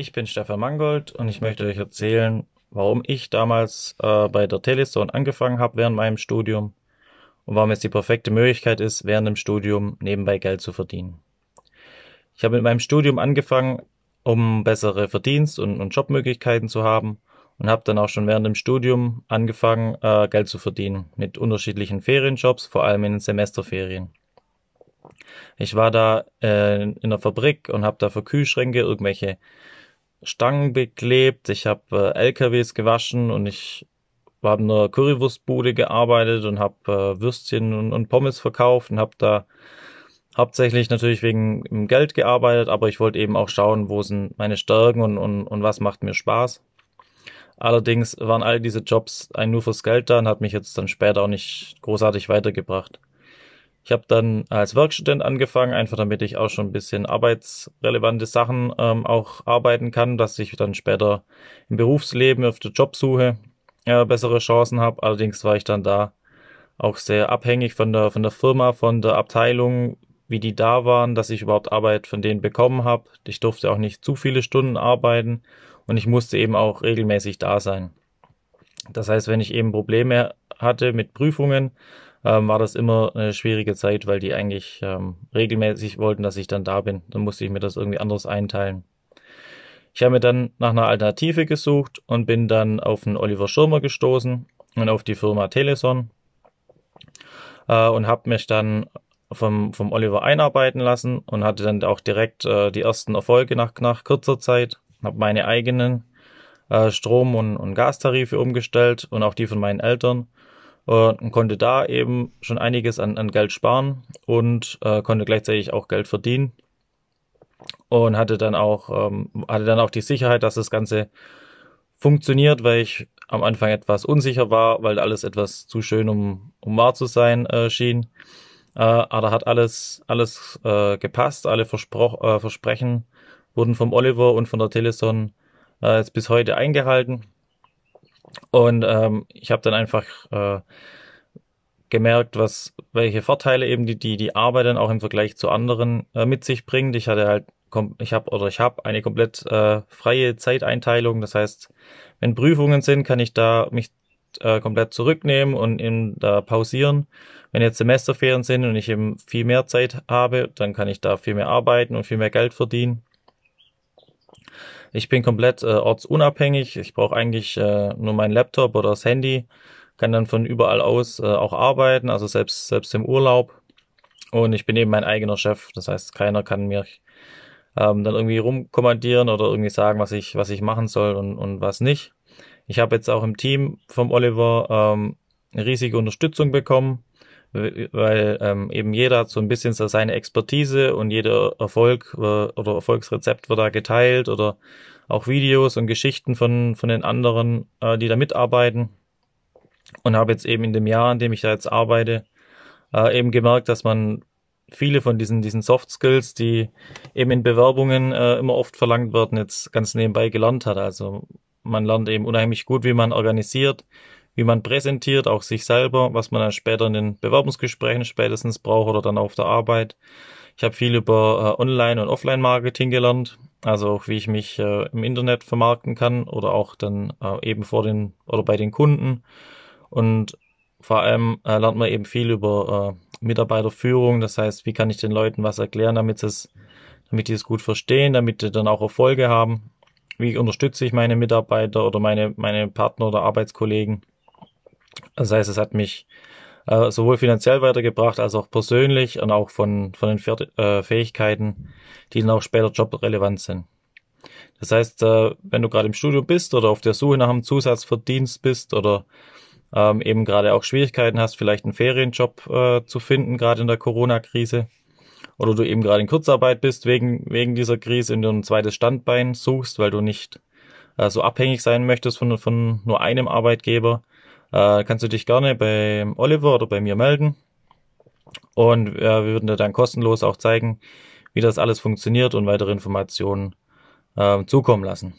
Ich bin Stefan Mangold und ich möchte euch erzählen, warum ich damals äh, bei der Telestone angefangen habe während meinem Studium und warum es die perfekte Möglichkeit ist, während dem Studium nebenbei Geld zu verdienen. Ich habe mit meinem Studium angefangen, um bessere Verdienst- und, und Jobmöglichkeiten zu haben und habe dann auch schon während dem Studium angefangen, äh, Geld zu verdienen mit unterschiedlichen Ferienjobs, vor allem in den Semesterferien. Ich war da äh, in der Fabrik und habe da für Kühlschränke irgendwelche Stangen beklebt, ich habe äh, LKWs gewaschen und ich habe in einer Currywurstbude gearbeitet und habe äh, Würstchen und, und, Pommes verkauft und habe da hauptsächlich natürlich wegen Geld gearbeitet, aber ich wollte eben auch schauen, wo sind meine Stärken und, und, und was macht mir Spaß. Allerdings waren all diese Jobs ein nur fürs Geld da und hat mich jetzt dann später auch nicht großartig weitergebracht. Ich habe dann als Werkstudent angefangen, einfach damit ich auch schon ein bisschen arbeitsrelevante Sachen ähm, auch arbeiten kann, dass ich dann später im Berufsleben auf der Jobsuche äh, bessere Chancen habe. Allerdings war ich dann da auch sehr abhängig von der, von der Firma, von der Abteilung, wie die da waren, dass ich überhaupt Arbeit von denen bekommen habe. Ich durfte auch nicht zu viele Stunden arbeiten und ich musste eben auch regelmäßig da sein. Das heißt, wenn ich eben Probleme hatte mit Prüfungen, ähm, war das immer eine schwierige Zeit, weil die eigentlich ähm, regelmäßig wollten, dass ich dann da bin. Dann musste ich mir das irgendwie anders einteilen. Ich habe mir dann nach einer Alternative gesucht und bin dann auf den Oliver Schirmer gestoßen und auf die Firma Teleson äh, und habe mich dann vom, vom Oliver einarbeiten lassen und hatte dann auch direkt äh, die ersten Erfolge nach, nach kurzer Zeit, habe meine eigenen äh, Strom- und, und Gastarife umgestellt und auch die von meinen Eltern und konnte da eben schon einiges an, an Geld sparen und äh, konnte gleichzeitig auch Geld verdienen und hatte dann auch ähm, hatte dann auch die Sicherheit, dass das Ganze funktioniert, weil ich am Anfang etwas unsicher war, weil alles etwas zu schön um um wahr zu sein äh, schien. Äh, aber hat alles alles äh, gepasst, alle Versproch äh, Versprechen wurden vom Oliver und von der Teleson äh, ist bis heute eingehalten. Und ähm, ich habe dann einfach äh, gemerkt, was, welche Vorteile eben die, die, die Arbeit dann auch im Vergleich zu anderen äh, mit sich bringt. Ich hatte halt, ich habe oder ich habe eine komplett äh, freie Zeiteinteilung. Das heißt, wenn Prüfungen sind, kann ich da mich äh, komplett zurücknehmen und in, da pausieren. Wenn jetzt Semesterferien sind und ich eben viel mehr Zeit habe, dann kann ich da viel mehr arbeiten und viel mehr Geld verdienen. Ich bin komplett äh, ortsunabhängig. Ich brauche eigentlich äh, nur meinen Laptop oder das Handy, kann dann von überall aus äh, auch arbeiten, also selbst, selbst im Urlaub. Und ich bin eben mein eigener Chef. Das heißt, keiner kann mir ähm, dann irgendwie rumkommandieren oder irgendwie sagen, was ich, was ich machen soll und, und was nicht. Ich habe jetzt auch im Team vom Oliver ähm, eine riesige Unterstützung bekommen. Äh, weil ähm, eben jeder hat so ein bisschen so seine Expertise und jeder Erfolg äh, oder Erfolgsrezept wird da geteilt oder auch Videos und Geschichten von, von den anderen, äh, die da mitarbeiten. Und habe jetzt eben in dem Jahr, in dem ich da jetzt arbeite, äh, eben gemerkt, dass man viele von diesen, diesen Soft Skills, die eben in Bewerbungen äh, immer oft verlangt werden, jetzt ganz nebenbei gelernt hat. Also man lernt eben unheimlich gut, wie man organisiert, wie man präsentiert, auch sich selber, was man dann später in den Bewerbungsgesprächen spätestens braucht oder dann auf der Arbeit. Ich habe viel über äh, Online- und Offline-Marketing gelernt, also auch wie ich mich äh, im Internet vermarkten kann oder auch dann äh, eben vor den oder bei den Kunden. Und vor allem äh, lernt man eben viel über äh, Mitarbeiterführung, das heißt, wie kann ich den Leuten was erklären, damit sie es damit die es gut verstehen, damit die dann auch Erfolge haben. Wie unterstütze ich meine Mitarbeiter oder meine, meine Partner oder Arbeitskollegen? Das heißt, es hat mich äh, sowohl finanziell weitergebracht als auch persönlich und auch von, von den Fährt äh, Fähigkeiten, die dann auch später jobrelevant sind. Das heißt, äh, wenn du gerade im Studium bist oder auf der Suche nach einem Zusatzverdienst bist oder ähm, eben gerade auch Schwierigkeiten hast, vielleicht einen Ferienjob äh, zu finden, gerade in der Corona-Krise, oder du eben gerade in Kurzarbeit bist wegen, wegen dieser Krise und du ein zweites Standbein suchst, weil du nicht äh, so abhängig sein möchtest von, von nur einem Arbeitgeber, äh, kannst du dich gerne bei Oliver oder bei mir melden. Und äh, wir würden dir dann kostenlos auch zeigen, wie das alles funktioniert und weitere Informationen äh, zukommen lassen.